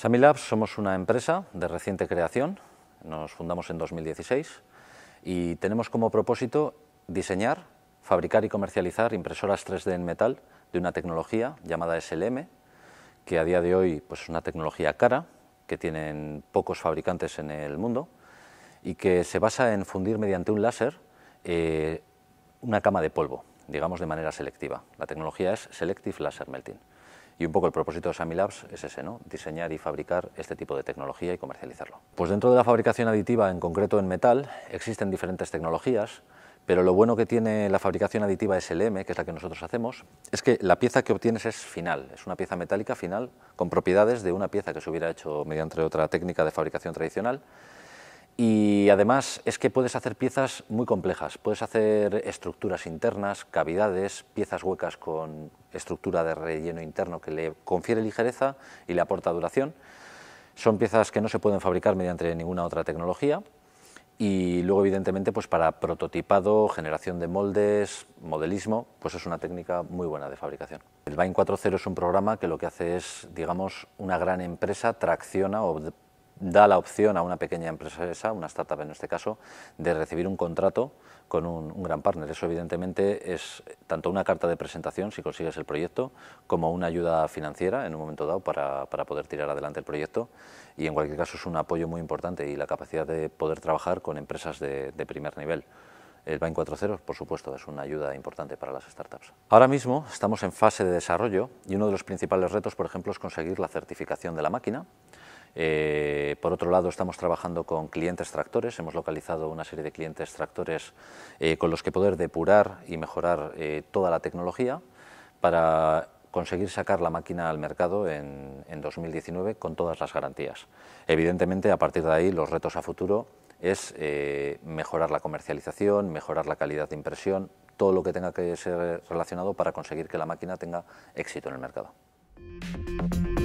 Samilabs somos una empresa de reciente creación, nos fundamos en 2016 y tenemos como propósito diseñar, fabricar y comercializar impresoras 3D en metal de una tecnología llamada SLM, que a día de hoy pues, es una tecnología cara, que tienen pocos fabricantes en el mundo y que se basa en fundir mediante un láser eh, una cama de polvo, digamos de manera selectiva. La tecnología es Selective Laser Melting. Y un poco el propósito de Samilabs es ese, ¿no? diseñar y fabricar este tipo de tecnología y comercializarlo. Pues dentro de la fabricación aditiva, en concreto en metal, existen diferentes tecnologías, pero lo bueno que tiene la fabricación aditiva SLM, que es la que nosotros hacemos, es que la pieza que obtienes es final, es una pieza metálica final con propiedades de una pieza que se hubiera hecho mediante otra técnica de fabricación tradicional y además es que puedes hacer piezas muy complejas, puedes hacer estructuras internas, cavidades, piezas huecas con estructura de relleno interno que le confiere ligereza y le aporta duración. Son piezas que no se pueden fabricar mediante ninguna otra tecnología y luego evidentemente pues para prototipado, generación de moldes, modelismo, pues es una técnica muy buena de fabricación. El Bain 4.0 es un programa que lo que hace es, digamos, una gran empresa tracciona o da la opción a una pequeña empresa, esa, una startup en este caso, de recibir un contrato con un, gran partner. Eso evidentemente es tanto una carta de presentación, si consigues el proyecto, como una ayuda financiera en un momento dado para, para poder tirar adelante el proyecto y en cualquier caso es un apoyo muy importante y la capacidad de poder trabajar con empresas de, de primer nivel. El BAIN 4.0, por supuesto, es una ayuda importante para las startups. Ahora mismo estamos en fase de desarrollo y uno de los principales retos, por ejemplo, es conseguir la certificación de la máquina eh, por otro lado, estamos trabajando con clientes tractores, hemos localizado una serie de clientes tractores eh, con los que poder depurar y mejorar eh, toda la tecnología para conseguir sacar la máquina al mercado en, 2019 con todas las garantías. Evidentemente, a partir de ahí, los retos a futuro es mejorar la comercialización, mejorar la calidad de impresión, todo lo que tenga que ser relacionado para conseguir que la máquina tenga éxito en el mercado.